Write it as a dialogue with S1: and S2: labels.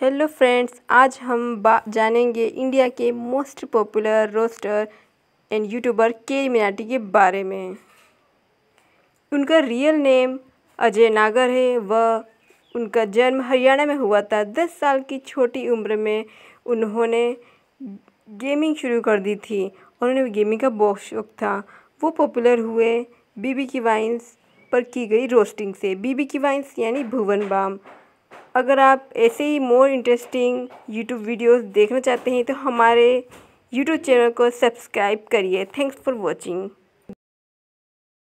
S1: hello friends आज हम जानेंगे इंडिया के most popular roaster and YouTuber के मिनाटी के बारे में उनका रियल नेम अजय नागर है वह उनका जन्म हरियाणा में हुआ था दस साल की छोटी उम्र में उन्होंने गेमिंग शुरू कर दी थी और उन्हें गेमिंग का बहुत शौक था वो पॉपुलर हुए बीबी की वाइन्स पर की गई रोस्टिंग से बीबी की वाइन्स यानी भुवन बाम अगर आप ऐसे ही मोर इंटरेस्टिंग यूट्यूब वीडियोस देखना चाहते हैं तो हमारे यूट्यूब चैनल को सब्सक्राइब करिए थैंक्स फॉर वॉचिंग